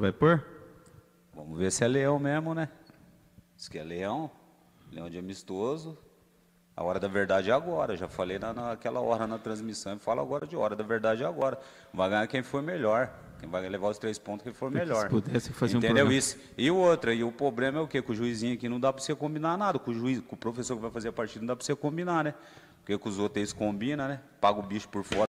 vai pôr? Vamos ver se é leão mesmo, né? Isso que é leão, leão de amistoso. A hora da verdade é agora. Já falei na, naquela hora na transmissão. Fala agora de hora da verdade é agora. Vai ganhar quem for melhor. Quem vai levar os três pontos quem for melhor. Se pudesse fazer Entendeu um isso? E outra, e o problema é o quê? Com o juizinho aqui não dá para você combinar nada. Com o juiz, com o professor que vai fazer a partida, não dá para você combinar, né? Porque com os outros eles combinam, né? Paga o bicho por fora.